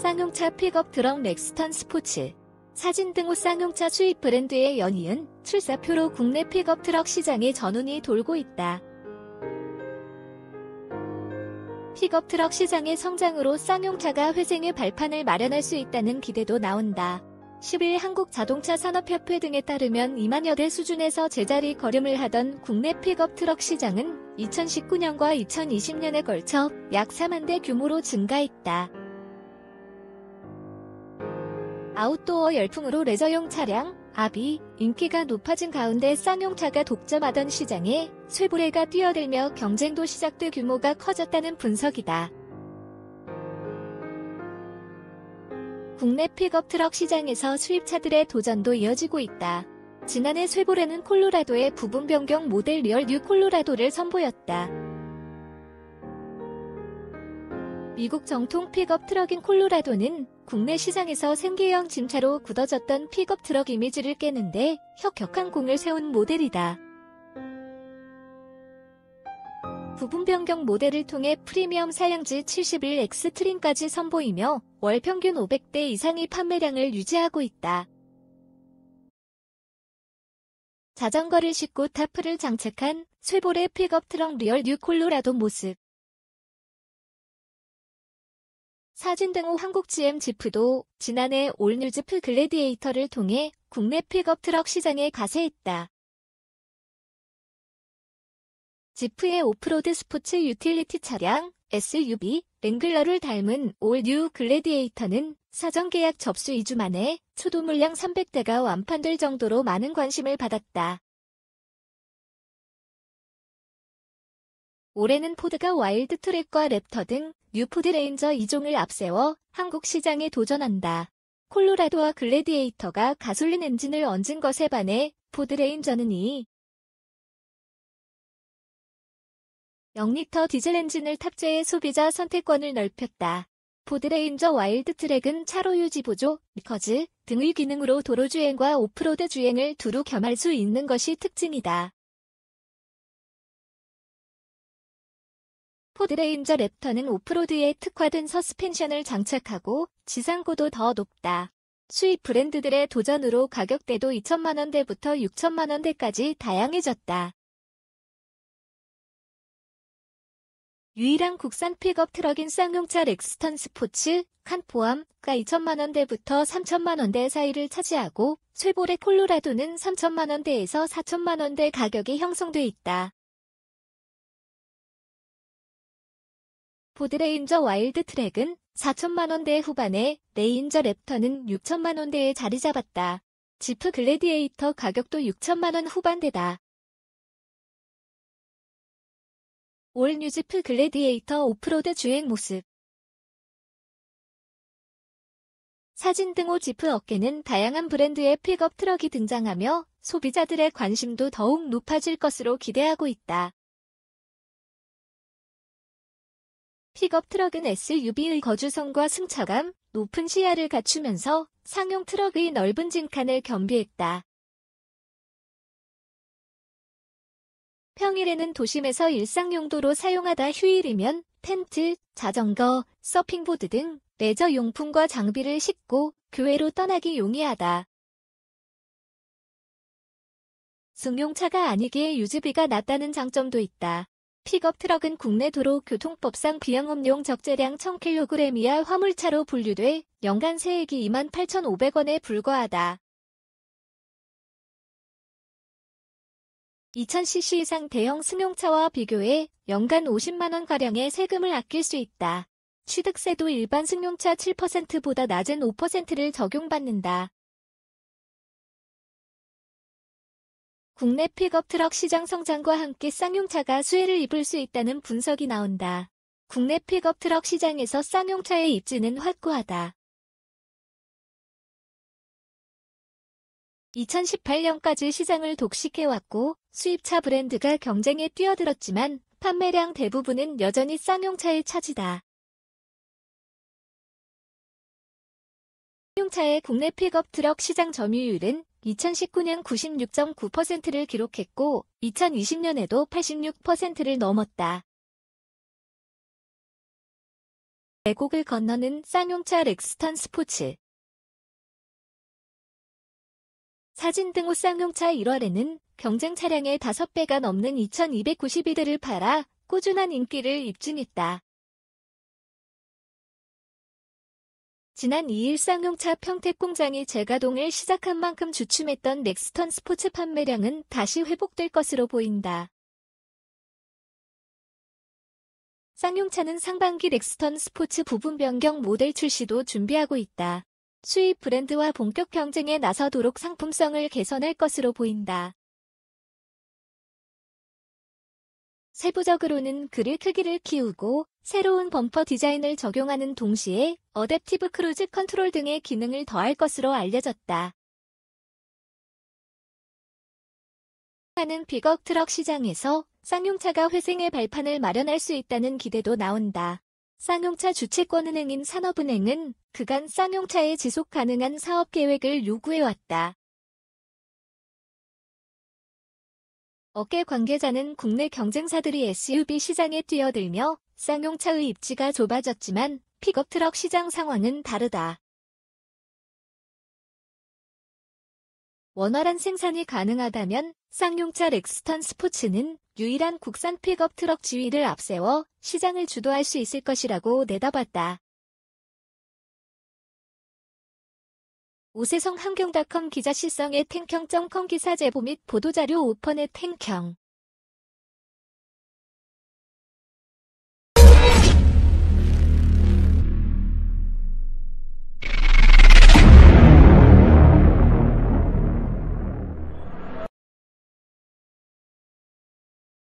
쌍용차 픽업 드럭 렉스턴 스포츠 사진 등호 쌍용차 수입 브랜드의 연이은 출사표로 국내 픽업 트럭 시장에 전운이 돌고 있다. 픽업 트럭 시장의 성장으로 쌍용차가 회생의 발판을 마련할 수 있다는 기대도 나온다. 10일 한국자동차산업협회 등에 따르면 2만여 대 수준에서 제자리 걸음을 하던 국내 픽업 트럭 시장은 2019년과 2020년에 걸쳐 약 4만 대 규모로 증가했다. 아웃도어 열풍으로 레저용 차량, 아비, 인기가 높아진 가운데 쌍용차가 독점하던 시장에 쇠부레가 뛰어들며 경쟁도 시작돼 규모가 커졌다는 분석이다. 국내 픽업 트럭 시장에서 수입차들의 도전도 이어지고 있다. 지난해 쇠보레는 콜로라도의 부분 변경 모델 리얼 뉴 콜로라도를 선보였다. 미국 정통 픽업 트럭인 콜로라도는 국내 시장에서 생계형 짐차로 굳어졌던 픽업 트럭 이미지를 깨는데 혁혁한 공을 세운 모델이다. 부분 변경 모델을 통해 프리미엄 사양지 71 엑스트림까지 선보이며 월 평균 500대 이상의 판매량을 유지하고 있다. 자전거를 싣고 타프를 장착한 쇠볼의 픽업 트럭 리얼 뉴 콜로라도 모습 사진등후 한국 GM 지프도 지난해 올뉴즈프 글래디에이터를 통해 국내 픽업 트럭 시장에 가세했다. 지프의 오프로드 스포츠 유틸리티 차량 SUV 랭글러를 닮은 올뉴 글래디에이터는 사전 계약 접수 2주 만에 초도 물량 300대가 완판될 정도로 많은 관심을 받았다. 올해는 포드가 와일드 트랙과 랩터 등 뉴포드 레인저 2종을 앞세워 한국 시장에 도전한다. 콜로라도와 글래디에이터가 가솔린 엔진을 얹은 것에 반해 포드 레인저는 이 0리터 디젤 엔진을 탑재해 소비자 선택권을 넓혔다. 포드레인저 와일드 트랙은 차로 유지 보조, 리커즈 등의 기능으로 도로 주행과 오프로드 주행을 두루 겸할 수 있는 것이 특징이다. 포드레인저 랩터는 오프로드에 특화된 서스펜션을 장착하고 지상고도 더 높다. 수입 브랜드들의 도전으로 가격대도 2천만원대부터 6천만원대까지 다양해졌다. 유일한 국산 픽업 트럭인 쌍용차 렉스턴 스포츠, 칸 포함가 2천만원대부터 3천만원대 사이를 차지하고 쇠볼의 콜로라도는 3천만원대에서 4천만원대 가격이 형성돼 있다. 보드레인저 와일드 트랙은 4천만원대 후반에 레인저 랩터는 6천만원대에 자리 잡았다. 지프 글래디에이터 가격도 6천만원 후반대다. 올 뉴지프 글래디에이터 오프로드 주행 모습 사진 등호지프어깨는 다양한 브랜드의 픽업 트럭이 등장하며 소비자들의 관심도 더욱 높아질 것으로 기대하고 있다. 픽업트럭은 SUV의 거주성과 승차감, 높은 시야를 갖추면서 상용 트럭의 넓은 진칸을 겸비했다. 평일에는 도심에서 일상용도로 사용하다 휴일이면 텐트, 자전거, 서핑보드 등 레저 용품과 장비를 싣고 교외로 떠나기 용이하다. 승용차가 아니기에 유지비가 낮다는 장점도 있다. 픽업트럭은 국내 도로교통법상 비영업용 적재량 1000kg 이하 화물차로 분류돼 연간 세액이 28,500원에 불과하다. 2000cc 이상 대형 승용차와 비교해 연간 50만원가량의 세금을 아낄 수 있다. 취득세도 일반 승용차 7%보다 낮은 5%를 적용받는다. 국내 픽업 트럭 시장 성장과 함께 쌍용차가 수혜를 입을 수 있다는 분석이 나온다. 국내 픽업 트럭 시장에서 쌍용차의 입지는 확고하다. 2018년까지 시장을 독식해왔고 수입차 브랜드가 경쟁에 뛰어들었지만 판매량 대부분은 여전히 쌍용차의 차지다. 쌍용차의 국내 픽업 트럭 시장 점유율은 2019년 96.9%를 기록했고 2020년에도 86%를 넘었다. 애국을 건너는 쌍용차 렉스턴 스포츠 사진 등호 쌍용차 1월에는 경쟁 차량의 5배가 넘는 2292대를 팔아 꾸준한 인기를 입증했다. 지난 2일 쌍용차 평택공장이 재가동을 시작한 만큼 주춤했던 넥스턴 스포츠 판매량은 다시 회복될 것으로 보인다. 쌍용차는 상반기 렉스턴 스포츠 부분 변경 모델 출시도 준비하고 있다. 수입 브랜드와 본격 경쟁에 나서도록 상품성을 개선할 것으로 보인다. 세부적으로는 그릴 크기를 키우고 새로운 범퍼 디자인을 적용하는 동시에 어댑티브 크루즈 컨트롤 등의 기능을 더할 것으로 알려졌다. 하는 픽업 트럭 시장에서 쌍용차가 회생의 발판을 마련할 수 있다는 기대도 나온다. 쌍용차 주채권은행인 산업은행은 그간 쌍용차의 지속 가능한 사업 계획을 요구해왔다. 업계 관계자는 국내 경쟁사들이 SUV 시장에 뛰어들며 쌍용차의 입지가 좁아졌지만 픽업트럭 시장 상황은 다르다. 원활한 생산이 가능하다면 쌍용차 렉스턴 스포츠는 유일한 국산 픽업 트럭 지위를 앞세워 시장을 주도할 수 있을 것이라고 내다봤다. 오세성 한경닷컴 기자 실성의 탱경 c o m 기사 제보 및 보도자료 오픈의 탱경